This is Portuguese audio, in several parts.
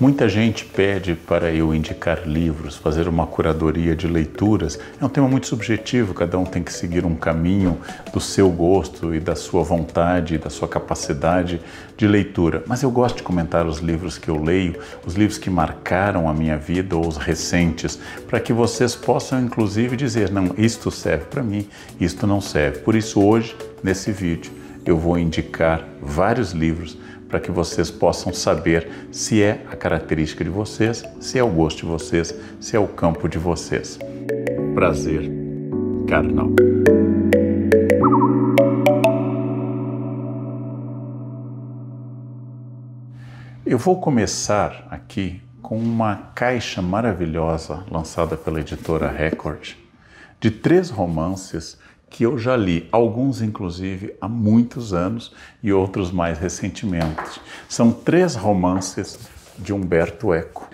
Muita gente pede para eu indicar livros, fazer uma curadoria de leituras. É um tema muito subjetivo, cada um tem que seguir um caminho do seu gosto e da sua vontade, da sua capacidade de leitura. Mas eu gosto de comentar os livros que eu leio, os livros que marcaram a minha vida ou os recentes, para que vocês possam inclusive dizer: não, isto serve para mim, isto não serve. Por isso, hoje, nesse vídeo, eu vou indicar vários livros para que vocês possam saber se é a característica de vocês, se é o gosto de vocês, se é o campo de vocês. Prazer, Carnal. Eu vou começar aqui com uma caixa maravilhosa lançada pela editora Record de três romances que eu já li, alguns inclusive há muitos anos e outros mais recentemente. São três romances de Humberto Eco.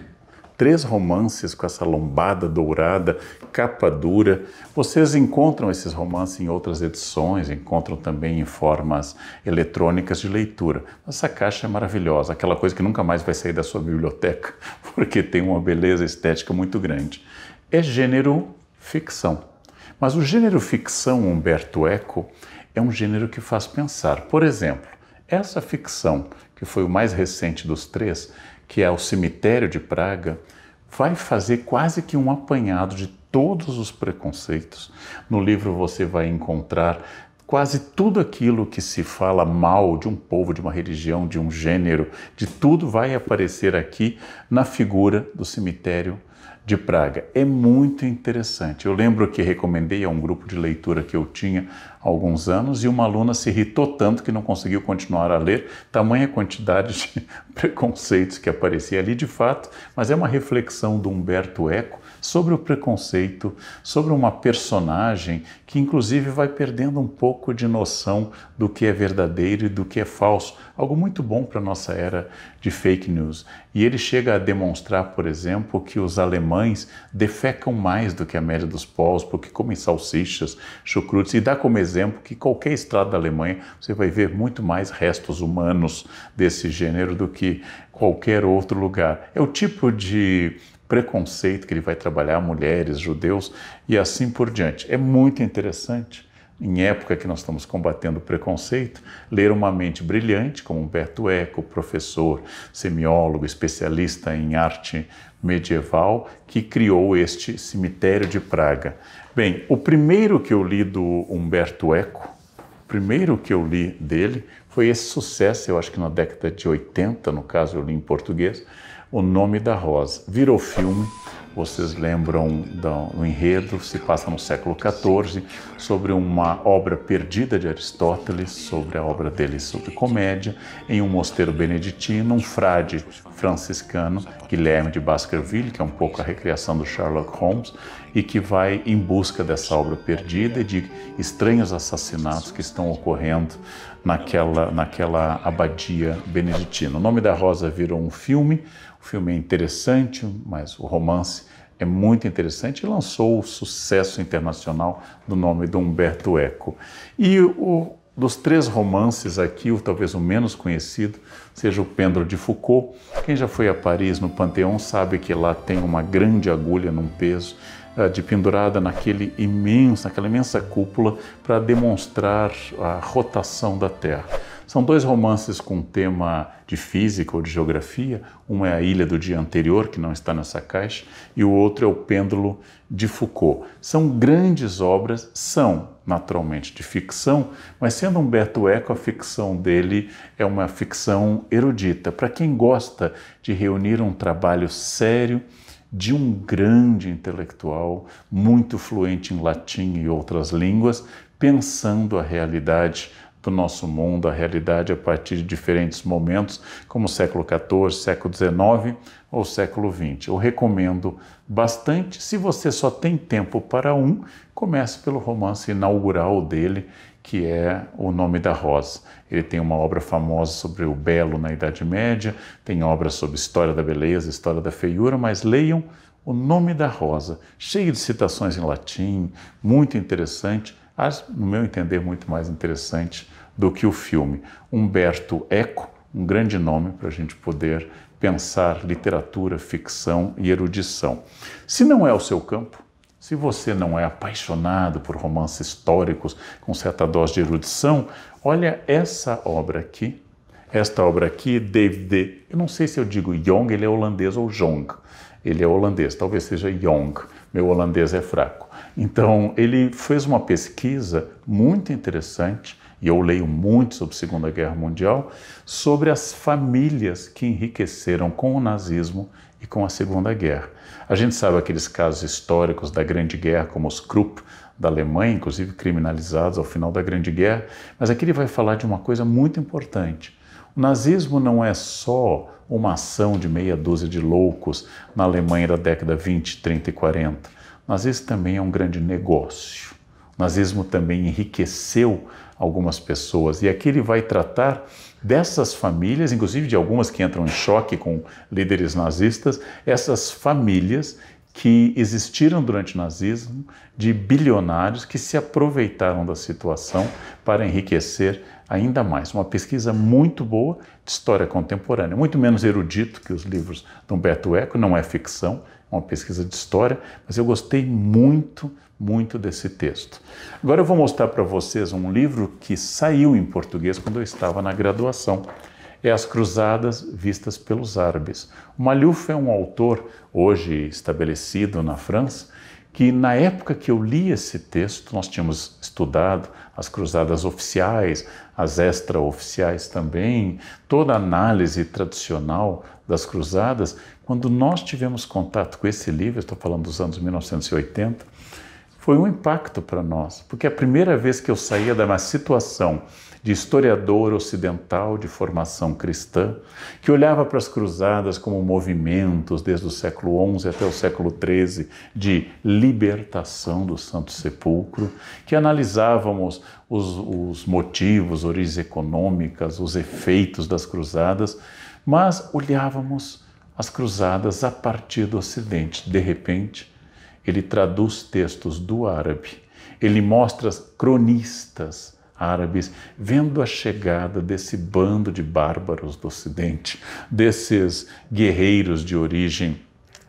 Três romances com essa lombada dourada, capa dura. Vocês encontram esses romances em outras edições, encontram também em formas eletrônicas de leitura. Essa caixa é maravilhosa, aquela coisa que nunca mais vai sair da sua biblioteca, porque tem uma beleza estética muito grande. É gênero ficção. Mas o gênero ficção Humberto Eco é um gênero que faz pensar. Por exemplo, essa ficção, que foi o mais recente dos três, que é O Cemitério de Praga, vai fazer quase que um apanhado de todos os preconceitos. No livro você vai encontrar quase tudo aquilo que se fala mal de um povo, de uma religião, de um gênero, de tudo vai aparecer aqui na figura do cemitério de praga. É muito interessante. Eu lembro que recomendei a um grupo de leitura que eu tinha há alguns anos e uma aluna se irritou tanto que não conseguiu continuar a ler, tamanha quantidade de preconceitos que aparecia ali de fato, mas é uma reflexão do Humberto Eco sobre o preconceito, sobre uma personagem que, inclusive, vai perdendo um pouco de noção do que é verdadeiro e do que é falso, algo muito bom para a nossa era de fake news. E ele chega a demonstrar, por exemplo, que os alemães defecam mais do que a média dos povos, porque comem salsichas, chucrutes, e dá como exemplo que qualquer estrada da Alemanha você vai ver muito mais restos humanos desse gênero do que qualquer outro lugar. É o tipo de preconceito que ele vai trabalhar, mulheres, judeus e assim por diante. É muito interessante, em época que nós estamos combatendo o preconceito, ler uma mente brilhante como Humberto Eco, professor, semiólogo, especialista em arte medieval, que criou este cemitério de Praga. Bem, o primeiro que eu li do Humberto Eco, o primeiro que eu li dele foi esse sucesso, eu acho que na década de 80, no caso eu li em português, o Nome da Rosa. Virou filme, vocês lembram do, enredo, se passa no século XIV, sobre uma obra perdida de Aristóteles, sobre a obra dele sobre comédia, em um mosteiro beneditino, um frade franciscano, Guilherme de Baskerville, que é um pouco a recriação do Sherlock Holmes, e que vai em busca dessa obra perdida e de estranhos assassinatos que estão ocorrendo naquela, naquela abadia beneditina. O nome da Rosa virou um filme, o filme é interessante, mas o romance é muito interessante e lançou o sucesso internacional do nome de Humberto Eco. E o, dos três romances aqui, o talvez o menos conhecido seja o Pendro de Foucault. Quem já foi a Paris no Panteão sabe que lá tem uma grande agulha num peso eh, de pendurada naquele imenso, naquela imensa cúpula para demonstrar a rotação da Terra. São dois romances com tema de física ou de geografia. Um é A Ilha do Dia Anterior, que não está nessa caixa, e o outro é O Pêndulo de Foucault. São grandes obras, são naturalmente de ficção, mas sendo Humberto Eco, a ficção dele é uma ficção erudita. Para quem gosta de reunir um trabalho sério, de um grande intelectual, muito fluente em latim e outras línguas, pensando a realidade do nosso mundo, a realidade a partir de diferentes momentos, como século XIV, século XIX ou século XX. Eu recomendo bastante. Se você só tem tempo para um, comece pelo romance inaugural dele, que é O Nome da Rosa. Ele tem uma obra famosa sobre o belo na Idade Média, tem obras sobre história da beleza, história da feiura, mas leiam O Nome da Rosa, cheio de citações em latim, muito interessante, no meu entender, muito mais interessante do que o filme. Humberto Eco, um grande nome para a gente poder pensar literatura, ficção e erudição. Se não é o seu campo, se você não é apaixonado por romances históricos com certa dose de erudição, olha essa obra aqui. Esta obra aqui, David, eu não sei se eu digo Jong, ele é holandês ou Jong. Ele é holandês, talvez seja Jong. Meu holandês é fraco. Então, ele fez uma pesquisa muito interessante e eu leio muito sobre a Segunda Guerra Mundial, sobre as famílias que enriqueceram com o nazismo e com a Segunda Guerra. A gente sabe aqueles casos históricos da Grande Guerra, como os Krupp da Alemanha, inclusive criminalizados ao final da Grande Guerra, mas aqui ele vai falar de uma coisa muito importante. O nazismo não é só uma ação de meia dúzia de loucos na Alemanha da década 20, 30 e 40. O nazismo também é um grande negócio. O nazismo também enriqueceu algumas pessoas e aqui ele vai tratar dessas famílias, inclusive de algumas que entram em choque com líderes nazistas, essas famílias que existiram durante o nazismo de bilionários que se aproveitaram da situação para enriquecer ainda mais. Uma pesquisa muito boa de história contemporânea, muito menos erudito que os livros de Humberto Eco, não é ficção, é uma pesquisa de história, mas eu gostei muito muito desse texto. Agora eu vou mostrar para vocês um livro que saiu em português quando eu estava na graduação. É As Cruzadas Vistas pelos Árabes. O Maluf é um autor, hoje estabelecido na França, que na época que eu li esse texto, nós tínhamos estudado as cruzadas oficiais, as extraoficiais também, toda a análise tradicional das cruzadas. Quando nós tivemos contato com esse livro, estou falando dos anos 1980, foi um impacto para nós, porque a primeira vez que eu saía da minha situação de historiador ocidental de formação cristã, que olhava para as cruzadas como movimentos desde o século XI até o século XIII de libertação do Santo Sepulcro, que analisávamos os, os motivos, origens econômicas, os efeitos das cruzadas, mas olhávamos as cruzadas a partir do Ocidente. De repente, ele traduz textos do árabe, ele mostra cronistas árabes vendo a chegada desse bando de bárbaros do Ocidente, desses guerreiros de origem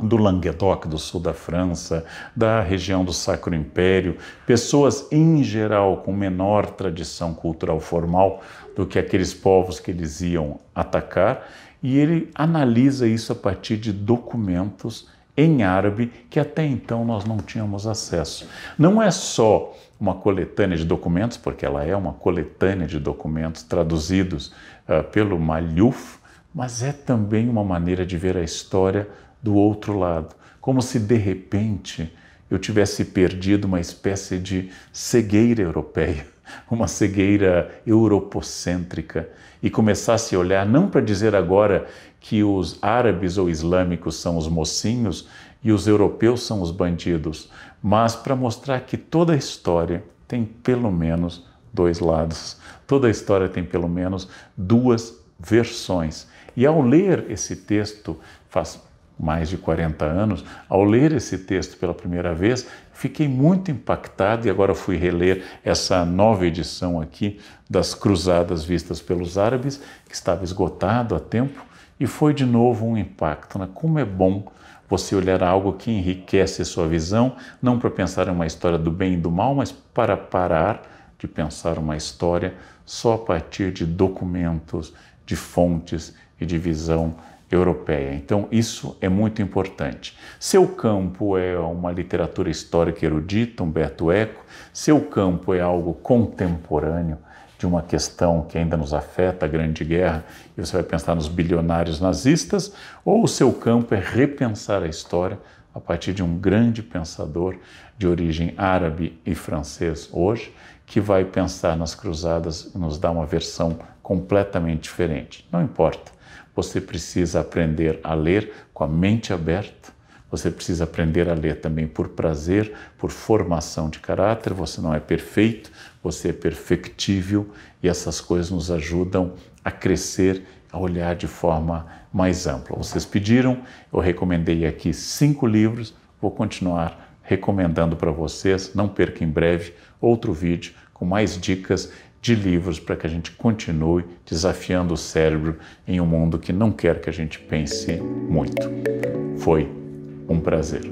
do Languedoc, do sul da França, da região do Sacro Império, pessoas em geral com menor tradição cultural formal do que aqueles povos que eles iam atacar, e ele analisa isso a partir de documentos em árabe que até então nós não tínhamos acesso. Não é só uma coletânea de documentos, porque ela é uma coletânea de documentos traduzidos uh, pelo Maluf, mas é também uma maneira de ver a história do outro lado, como se de repente eu tivesse perdido uma espécie de cegueira europeia, uma cegueira europocêntrica, e começasse a olhar não para dizer agora que os árabes ou islâmicos são os mocinhos e os europeus são os bandidos, mas para mostrar que toda a história tem pelo menos dois lados. Toda a história tem pelo menos duas versões. E ao ler esse texto, faz mais de 40 anos, ao ler esse texto pela primeira vez, fiquei muito impactado e agora fui reler essa nova edição aqui das Cruzadas Vistas pelos Árabes, que estava esgotado há tempo e foi de novo um impacto. Né? Como é bom você olhar algo que enriquece sua visão, não para pensar em uma história do bem e do mal, mas para parar de pensar uma história só a partir de documentos, de fontes e de visão europeia. Então, isso é muito importante. Seu campo é uma literatura histórica erudita, Humberto Eco, seu campo é algo contemporâneo, de uma questão que ainda nos afeta, a Grande Guerra, e você vai pensar nos bilionários nazistas, ou o seu campo é repensar a história a partir de um grande pensador de origem árabe e francês hoje, que vai pensar nas cruzadas e nos dar uma versão completamente diferente. Não importa. Você precisa aprender a ler com a mente aberta, você precisa aprender a ler também por prazer, por formação de caráter. Você não é perfeito, você é perfectível e essas coisas nos ajudam a crescer, a olhar de forma mais ampla. Vocês pediram, eu recomendei aqui cinco livros, vou continuar recomendando para vocês. Não perca em breve outro vídeo com mais dicas de livros para que a gente continue desafiando o cérebro em um mundo que não quer que a gente pense muito. Foi um prazer.